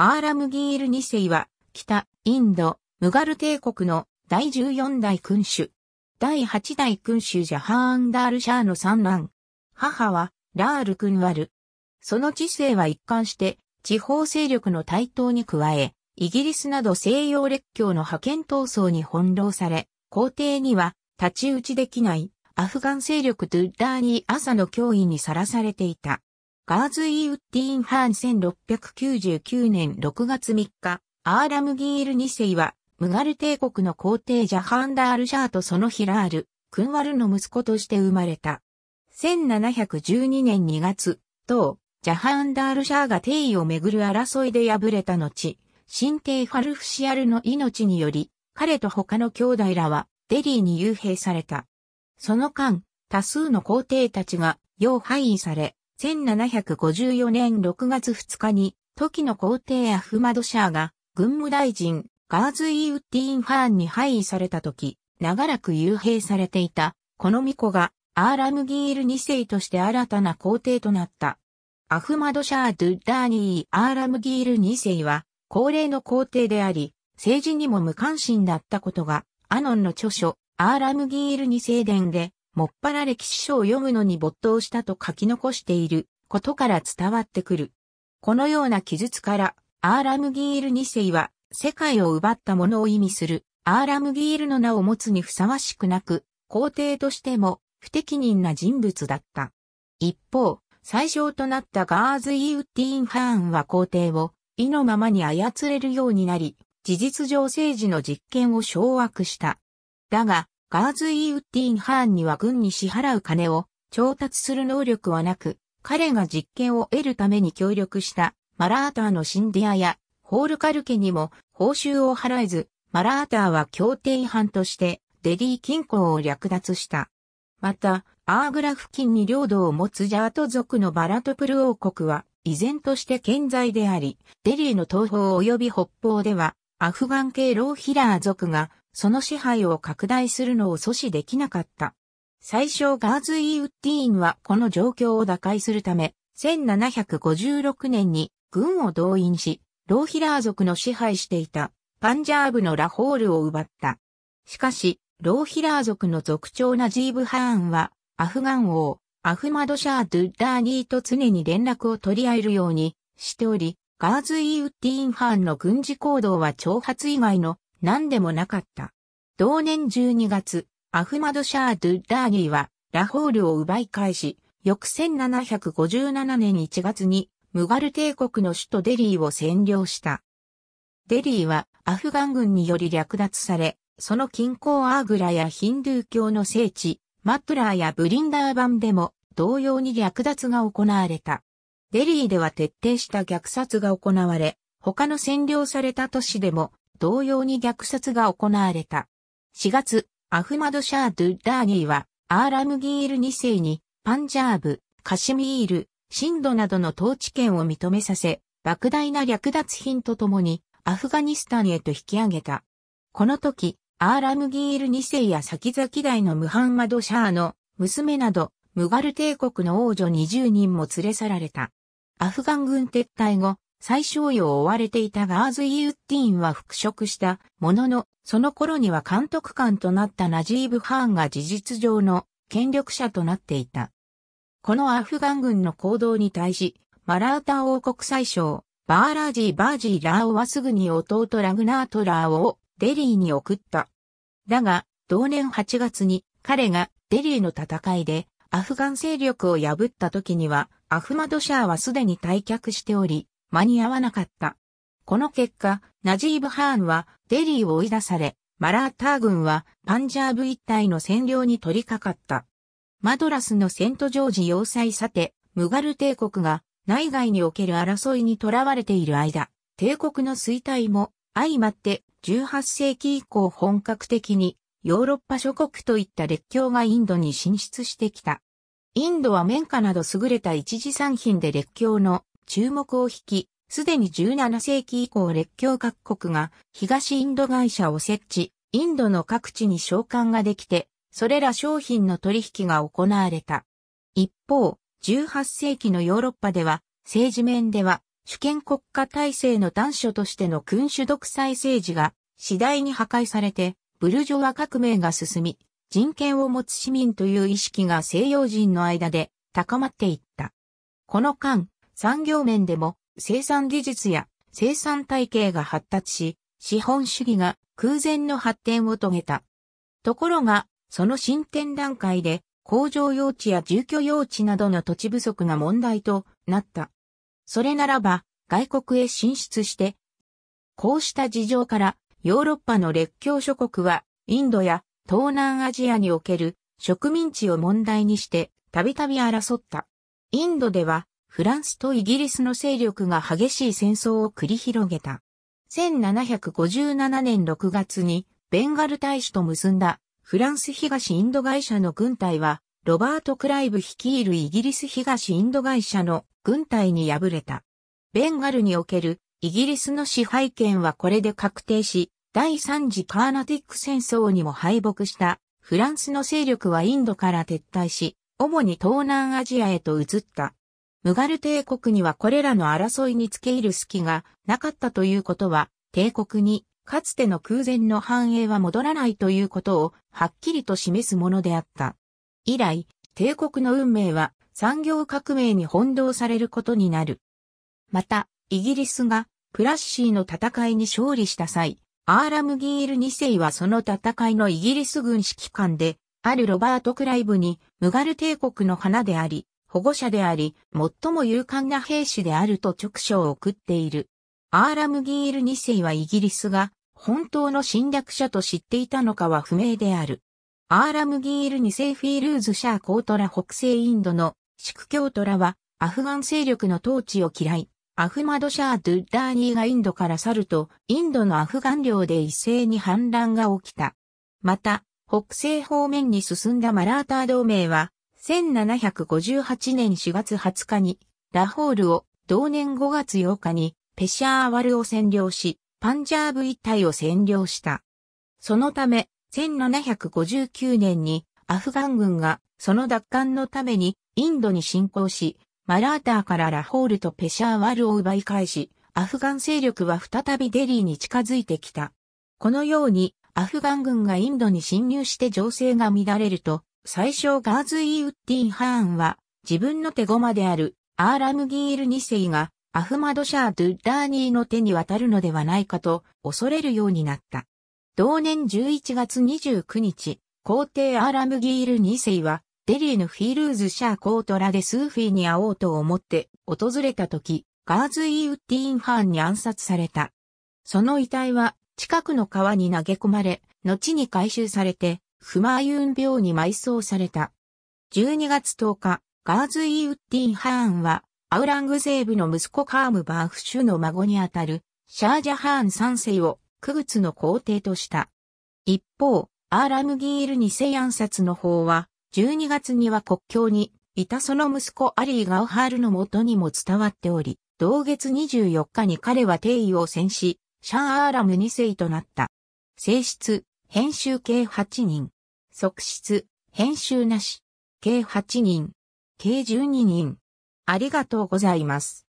アーラムギール2世は、北、インド、ムガル帝国の第14代君主。第8代君主ジャハーンダールシャーの三男。母は、ラール君ワル。その知性は一貫して、地方勢力の台頭に加え、イギリスなど西洋列強の派遣闘争に翻弄され、皇帝には立ち打ちできないアフガン勢力トゥッダーニー朝の脅威にさらされていた。ガーズ・イ・ウッディン・ハーン1699年6月3日、アーラムギール2世は、ムガル帝国の皇帝ジャハンダール・シャーとそのヒラール、クンワルの息子として生まれた。1712年2月、当、ジャハンダール・シャーが帝位をめぐる争いで敗れた後、新帝ファルフシアルの命により、彼と他の兄弟らは、デリーに幽閉された。その間、多数の皇帝たちが、要廃位され、1754年6月2日に、時の皇帝アフマドシャーが、軍務大臣、ガーズ・イー・ウッディン・ファーンに配位された時、長らく幽閉されていた、この巫女が、アーラムギール2世として新たな皇帝となった。アフマドシャー・ドゥ・ダーニー・アーラムギール2世は、高齢の皇帝であり、政治にも無関心だったことが、アノンの著書、アーラムギール2世伝で、もっぱら歴史書を読むのに没頭したと書き残していることから伝わってくる。このような記述から、アーラムギール2世は、世界を奪ったものを意味する、アーラムギールの名を持つにふさわしくなく、皇帝としても不適任な人物だった。一方、最小となったガーズ・イウッディン・ハーンは皇帝を意のままに操れるようになり、事実上政治の実権を掌握した。だが、ガーズイー・ウッディン・ハーンには軍に支払う金を調達する能力はなく、彼が実権を得るために協力したマラーターのシンディアやホールカルケにも報酬を払えず、マラーターは協定違反としてデリー近郊を略奪した。また、アーグラ付近に領土を持つジャート族のバラトプル王国は依然として健在であり、デリーの東方及び北方ではアフガン系ローヒラー族がその支配を拡大するのを阻止できなかった。最初ガーズイ・ー・ウッディーンはこの状況を打開するため、1756年に軍を動員し、ローヒラー族の支配していたパンジャーブのラホールを奪った。しかし、ローヒラー族の族長ナジーブ・ハーンは、アフガン王、アフマド・シャー・ドゥダーニーと常に連絡を取り合えるようにしており、ガーズ・イ・ー・ウッディーン・ハーンの軍事行動は挑発以外の何でもなかった。同年12月、アフマド・シャー・ドゥ・ダーギーはラホールを奪い返し、翌1757年1月にムガル帝国の首都デリーを占領した。デリーはアフガン軍により略奪され、その近郊アーグラやヒンドゥー教の聖地、マプトラーやブリンダーバンでも同様に略奪が行われた。デリーでは徹底した虐殺が行われ、他の占領された都市でも同様に虐殺が行われた。4月、アフマド・シャー・ドゥ・ダーニーは、アーラムギール2世に、パンジャーブ、カシミール、シンドなどの統治権を認めさせ、莫大な略奪品とともに、アフガニスタンへと引き上げた。この時、アーラムギール2世や先々代のムハンマド・シャーの娘など、ムガル帝国の王女20人も連れ去られた。アフガン軍撤退後、最小用を追われていたガーズ・イウッティンは復職したものの、その頃には監督官となったナジーブ・ハーンが事実上の権力者となっていた。このアフガン軍の行動に対し、マラータ王国最小、バーラージー・バージー・ラーオはすぐに弟ラグナート・ラーオをデリーに送った。だが、同年8月に彼がデリーの戦いでアフガン勢力を破った時には、アフマドシャーはすでに退却しており、間に合わなかった。この結果、ナジーブ・ハーンはデリーを追い出され、マラーター軍はパンジャーブ一帯の占領に取り掛かった。マドラスのセントジョージ要塞さて、ムガル帝国が内外における争いにとらわれている間、帝国の衰退も相まって18世紀以降本格的にヨーロッパ諸国といった列強がインドに進出してきた。インドは綿花など優れた一次産品で列強の注目を引き、すでに17世紀以降列強各国が東インド会社を設置、インドの各地に召喚ができて、それら商品の取引が行われた。一方、18世紀のヨーロッパでは、政治面では、主権国家体制の端緒としての君主独裁政治が次第に破壊されて、ブルジョワ革命が進み、人権を持つ市民という意識が西洋人の間で高まっていった。この間、産業面でも生産技術や生産体系が発達し、資本主義が空前の発展を遂げた。ところが、その進展段階で工場用地や住居用地などの土地不足が問題となった。それならば、外国へ進出して、こうした事情から、ヨーロッパの列強諸国は、インドや東南アジアにおける植民地を問題にして、たびたび争った。インドでは、フランスとイギリスの勢力が激しい戦争を繰り広げた。1757年6月にベンガル大使と結んだフランス東インド会社の軍隊はロバート・クライブ率いるイギリス東インド会社の軍隊に敗れた。ベンガルにおけるイギリスの支配権はこれで確定し、第三次カーナティック戦争にも敗北したフランスの勢力はインドから撤退し、主に東南アジアへと移った。ムガル帝国にはこれらの争いにつけ入る隙がなかったということは、帝国にかつての空前の繁栄は戻らないということをはっきりと示すものであった。以来、帝国の運命は産業革命に翻弄されることになる。また、イギリスがプラッシーの戦いに勝利した際、アーラムギール2世はその戦いのイギリス軍指揮官で、あるロバート・クライブにムガル帝国の花であり、保護者であり、最も勇敢な兵士であると直書を送っている。アーラムギール2世はイギリスが本当の侵略者と知っていたのかは不明である。アーラムギール2世フィールーズシャーコートラ北西インドのシク教トラはアフガン勢力の統治を嫌い、アフマドシャー・ドゥッダーニーがインドから去ると、インドのアフガン領で一斉に反乱が起きた。また、北西方面に進んだマラーター同盟は、1758年4月20日に、ラホールを、同年5月8日に、ペシャーワルを占領し、パンジャーブ一帯を占領した。そのため、1759年に、アフガン軍が、その奪還のために、インドに侵攻し、マラーターからラホールとペシャーワルを奪い返し、アフガン勢力は再びデリーに近づいてきた。このように、アフガン軍がインドに侵入して情勢が乱れると、最初ガーズイーウッディン・ハーンは、自分の手駒であるアーラムギール2世がアフマドシャー・ドゥダーニーの手に渡るのではないかと恐れるようになった。同年11月29日、皇帝アーラムギール2世はデリーのフィールーズ・シャー・コートラでスーフィーに会おうと思って訪れた時、ガーズ・イーウッディン・ハーンに暗殺された。その遺体は近くの川に投げ込まれ、後に回収されてフマーユン病に埋葬された。12月10日、ガーズ・イー・ウッディン・ハーンは、アウラングゼーブの息子カーム・バーフシュの孫にあたる、シャージャハーン3世を、クグツの皇帝とした。一方、アーラムギール二世暗殺の方は、12月には国境にいたその息子アリー・ガウハールの元にも伝わっており、同月24日に彼は帝位を戦し、シャン・アーラム2世となった。性質、編集計8人。即室、編集なし。計8人。計12人。ありがとうございます。